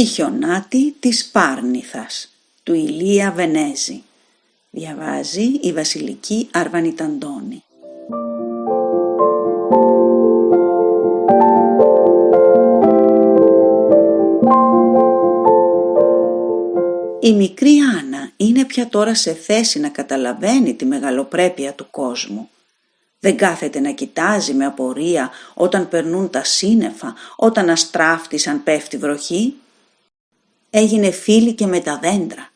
Η χιονάτη της Πάρνηθας του Ηλία Βενέζη. Διαβάζει η Βασιλική Αρβανιταντώνη. Η μικρή Άννα είναι πια τώρα σε θέση να καταλαβαίνει τη μεγαλοπρέπεια του κόσμου. Δεν κάθεται να κοιτάζει με απορία όταν περνούν τα σύννεφα, όταν αστράφτης αν πέφτει βροχή έγινε φίλη και με τα δέντρα.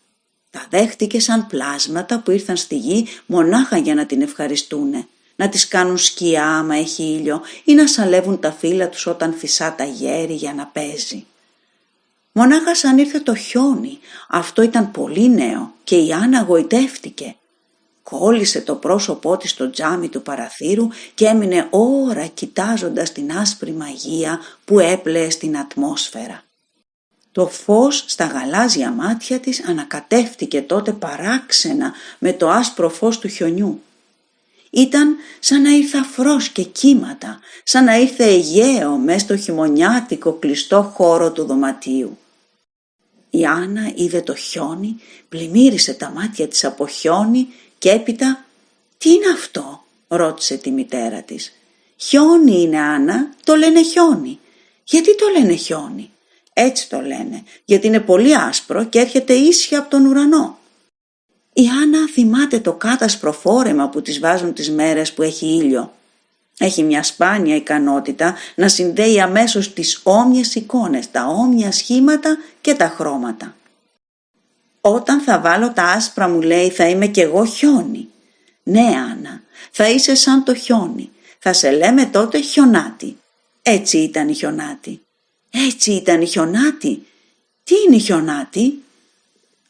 Τα δέχτηκε σαν πλάσματα που ήρθαν στη γη μονάχα για να την ευχαριστούνε, να τις κάνουν σκιά άμα έχει ήλιο ή να σαλεύουν τα φύλλα τους όταν φυσά τα γέρι για να παίζει. Μονάχα σαν ήρθε το χιόνι, αυτό ήταν πολύ νέο και η Άννα γοητεύτηκε. Κόλλησε το πρόσωπό της στο τζάμι του παραθύρου και έμεινε ώρα κοιτάζοντας την άσπρη μαγεία που έπλεε στην ατμόσφαιρα. Το φως στα γαλάζια μάτια της ανακατεύτηκε τότε παράξενα με το άσπρο φως του χιονιού. Ήταν σαν να ήρθα φρός και κύματα, σαν να ήρθε Αιγαίο μέσα στο χειμωνιάτικο κλειστό χώρο του δωματίου. Η Άννα είδε το χιόνι, πλημμύρισε τα μάτια της από χιόνι και έπειτα «Τι είναι αυτό» ρώτησε τη μητέρα της. «Χιόνι είναι Άννα, το λένε χιόνι. Γιατί το λένε χιόνι» Έτσι το λένε, γιατί είναι πολύ άσπρο και έρχεται ίσια από τον ουρανό. Η Άννα θυμάται το κάτασπρο φόρεμα που τις βάζουν τις μέρες που έχει ήλιο. Έχει μια σπάνια ικανότητα να συνδέει αμέσως τις όμοιες εικόνες, τα όμοια σχήματα και τα χρώματα. «Όταν θα βάλω τα άσπρα» μου λέει «θα είμαι κι εγώ χιόνι». «Ναι Άννα, θα είσαι σαν το χιόνι. Θα σε λέμε τότε χιονάτη». Έτσι ήταν η χιονάτη. Έτσι ήταν η χιονάτη. Τι είναι η χιονάτη?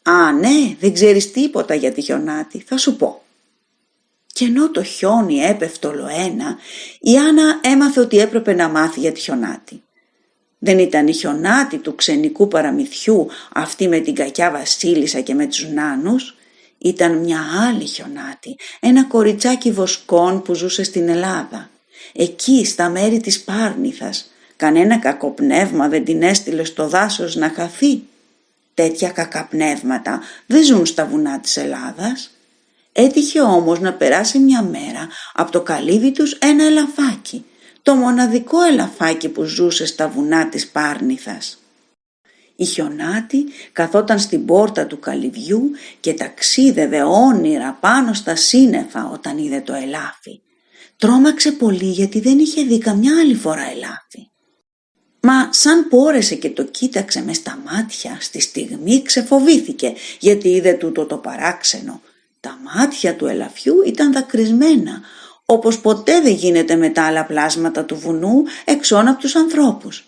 Α, ναι, δεν ξέρεις τίποτα για τη χιονάτη. Θα σου πω. Και ενώ το χιόνι έπεφτο όλο ένα, η Άννα έμαθε ότι έπρεπε να μάθει για τη χιονάτη. Δεν ήταν η χιονάτη του ξενικού παραμυθιού αυτή με την κακιά βασίλισσα και με τους νάνους. Ήταν μια άλλη χιονάτη, ένα κοριτσάκι βοσκών που ζούσε στην Ελλάδα. Εκεί στα μέρη της Πάρνηθας Κανένα κακό πνεύμα δεν την έστειλε στο δάσος να χαθεί. Τέτοια κακά πνεύματα δεν ζουν στα βουνά της Ελλάδας. Έτυχε όμως να περάσει μια μέρα από το καλύβι τους ένα ελαφάκι, το μοναδικό ελαφάκι που ζούσε στα βουνά της Πάρνηθας. Η χιονάτη καθόταν στην πόρτα του καλυβιού και ταξίδευε όνειρα πάνω στα σύννεφα όταν είδε το ελάφι. Τρόμαξε πολύ γιατί δεν είχε δει καμιά άλλη φορά ελάφι. Μα σαν πόρεσε και το κοίταξε μες στα μάτια, στη στιγμή ξεφοβήθηκε γιατί είδε τούτο το παράξενο. Τα μάτια του ελαφιού ήταν δακρυσμένα, όπως ποτέ δεν γίνεται με τα άλλα πλάσματα του βουνού εξών από τους ανθρώπους.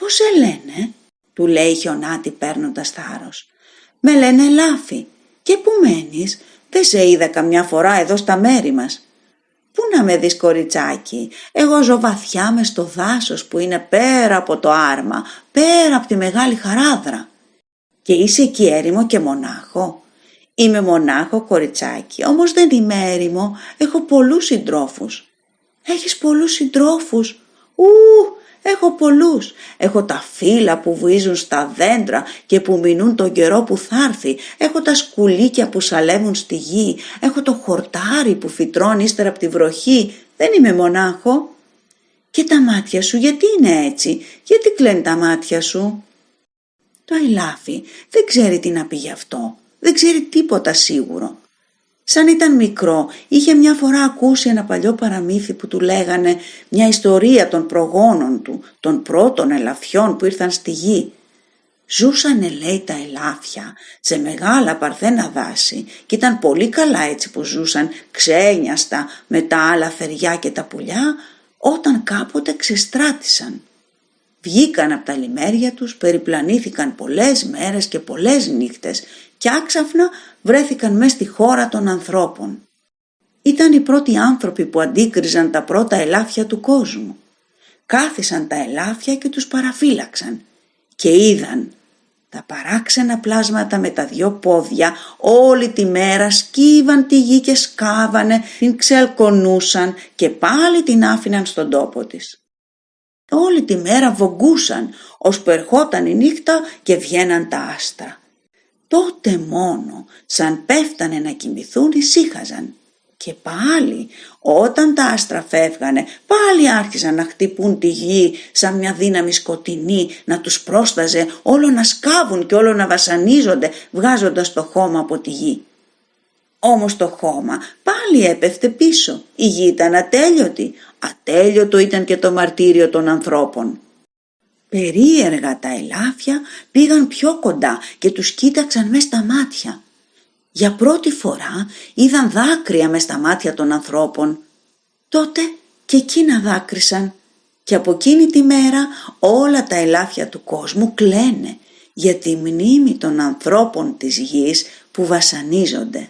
«Πώς σε λένε» του λέει χιονάτη παίρνοντας θάρρος. «Με λένε ελάφι. Και πού μένεις, δεν σε είδα καμιά φορά εδώ στα μέρη μας». Πού να με δεις κοριτσάκι, εγώ ζω βαθιά μες στο δάσος που είναι πέρα από το άρμα, πέρα από τη μεγάλη χαράδρα. Και είσαι εκεί έρημο και μονάχο. Είμαι μονάχο κοριτσάκι, όμως δεν είμαι έρημο, έχω πολλούς συντρόφους. Έχεις πολλούς συντρόφους. Ου, έχω πολλούς. Έχω τα φύλλα που βουίζουν στα δέντρα και που μινούν τον καιρό που θα έρθει. Έχω τα σκουλίκια που σαλεύουν στη γη. Έχω το χορτάρι που φυτρώνει ύστερα από τη βροχή. Δεν είμαι μονάχο. Και τα μάτια σου γιατί είναι έτσι, γιατί κλαίνει τα μάτια σου. Το αιλάφι δεν ξέρει τι να πει γι' αυτό. Δεν ξέρει τίποτα σίγουρο. Σαν ήταν μικρό, είχε μια φορά ακούσει ένα παλιό παραμύθι που του λέγανε μια ιστορία των προγόνων του, των πρώτων ελαφιών που ήρθαν στη γη. Ζούσανε λέει τα ελάφια σε μεγάλα παρθένα δάση και ήταν πολύ καλά έτσι που ζούσαν ξένιαστα με τα άλλα θεριά και τα πουλιά όταν κάποτε ξεστράτησαν. Βγήκαν από τα λιμέρια τους, περιπλανήθηκαν πολλές μέρες και πολλές νύχτες και άξαφνα βρέθηκαν μέσα στη χώρα των ανθρώπων. Ήταν οι πρώτοι άνθρωποι που αντίκριζαν τα πρώτα ελάφια του κόσμου. Κάθισαν τα ελάφια και τους παραφύλαξαν και είδαν τα παράξενα πλάσματα με τα δυο πόδια όλη τη μέρα σκύβαν τη γη και σκάβανε, την ξελκονούσαν και πάλι την άφηναν στον τόπο της. Όλη τη μέρα βογκούσαν, ως που ερχόταν η νύχτα και βγαίναν τα άστρα τότε μόνο σαν πέφτανε να κοιμηθούν ησύχαζαν. Και πάλι όταν τα άστρα φεύγανε πάλι άρχισαν να χτυπούν τη γη σαν μια δύναμη σκοτεινή να τους πρόσταζε όλο να σκάβουν και όλο να βασανίζονται βγάζοντας το χώμα από τη γη. Όμως το χώμα πάλι έπεφτε πίσω. Η γη ήταν ατέλειωτη. Ατέλειωτο ήταν και το μαρτύριο των ανθρώπων. Περίεργα τα ελάφια πήγαν πιο κοντά και τους κοίταξαν μες στα μάτια. Για πρώτη φορά είδαν δάκρυα μες στα μάτια των ανθρώπων. Τότε και εκείνα δάκρυσαν και από εκείνη τη μέρα όλα τα ελάφια του κόσμου κλαίνε για τη μνήμη των ανθρώπων της γης που βασανίζονται.